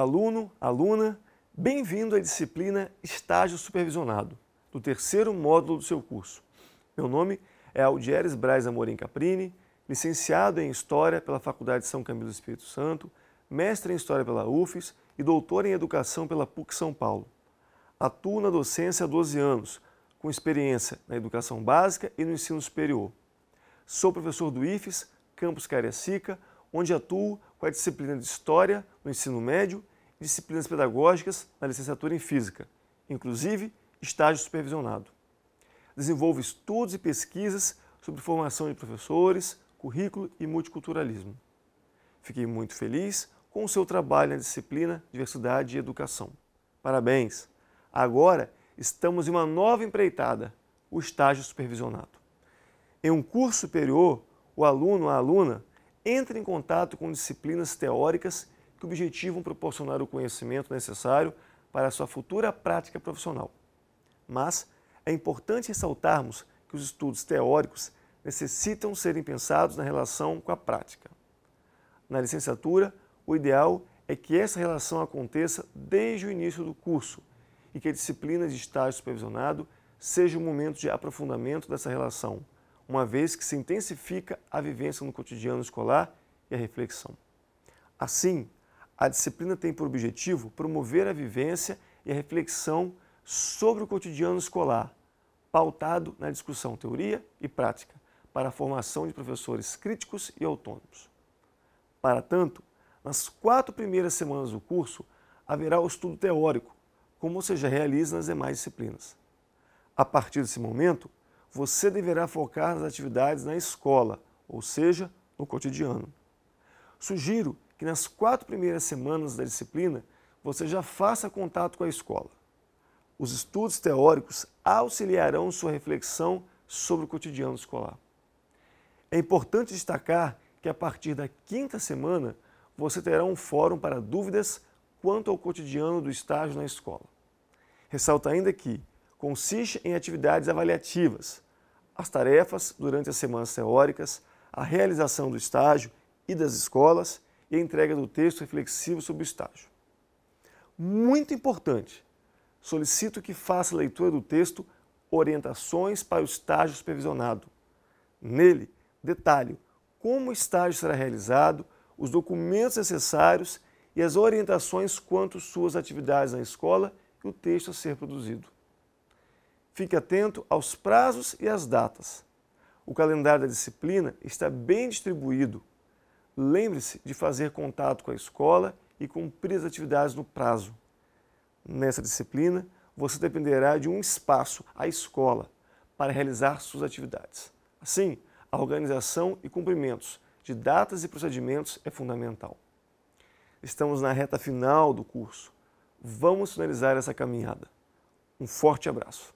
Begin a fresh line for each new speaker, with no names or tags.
aluno, aluna, bem-vindo à disciplina Estágio Supervisionado, do terceiro módulo do seu curso. Meu nome é Aldieres Braz Amorim Caprini, licenciado em História pela Faculdade de São Camilo do Espírito Santo, mestre em História pela UFES e doutor em Educação pela PUC São Paulo. Atuo na docência há 12 anos, com experiência na educação básica e no ensino superior. Sou professor do IFES, Campus Cariacica, onde atuo com a disciplina de História no ensino médio e disciplinas pedagógicas na licenciatura em Física, inclusive estágio supervisionado. Desenvolvo estudos e pesquisas sobre formação de professores, currículo e multiculturalismo. Fiquei muito feliz com o seu trabalho na disciplina Diversidade e Educação. Parabéns! Agora estamos em uma nova empreitada, o estágio supervisionado. Em um curso superior, o aluno ou a aluna entre em contato com disciplinas teóricas que objetivam proporcionar o conhecimento necessário para a sua futura prática profissional. Mas é importante ressaltarmos que os estudos teóricos necessitam serem pensados na relação com a prática. Na licenciatura, o ideal é que essa relação aconteça desde o início do curso e que a disciplina de estágio supervisionado seja um momento de aprofundamento dessa relação uma vez que se intensifica a vivência no cotidiano escolar e a reflexão. Assim, a disciplina tem por objetivo promover a vivência e a reflexão sobre o cotidiano escolar, pautado na discussão teoria e prática, para a formação de professores críticos e autônomos. Para tanto, nas quatro primeiras semanas do curso, haverá o estudo teórico, como você já realiza nas demais disciplinas. A partir desse momento, você deverá focar nas atividades na escola, ou seja, no cotidiano. Sugiro que nas quatro primeiras semanas da disciplina você já faça contato com a escola. Os estudos teóricos auxiliarão sua reflexão sobre o cotidiano escolar. É importante destacar que a partir da quinta semana você terá um fórum para dúvidas quanto ao cotidiano do estágio na escola. Ressalta ainda que consiste em atividades avaliativas, as tarefas durante as semanas teóricas, a realização do estágio e das escolas e a entrega do texto reflexivo sobre o estágio. Muito importante, solicito que faça a leitura do texto Orientações para o Estágio Supervisionado. Nele, detalho como o estágio será realizado, os documentos necessários e as orientações quanto às suas atividades na escola e o texto a ser produzido. Fique atento aos prazos e às datas. O calendário da disciplina está bem distribuído. Lembre-se de fazer contato com a escola e cumprir as atividades no prazo. Nessa disciplina, você dependerá de um espaço, a escola, para realizar suas atividades. Assim, a organização e cumprimentos de datas e procedimentos é fundamental. Estamos na reta final do curso. Vamos finalizar essa caminhada. Um forte abraço.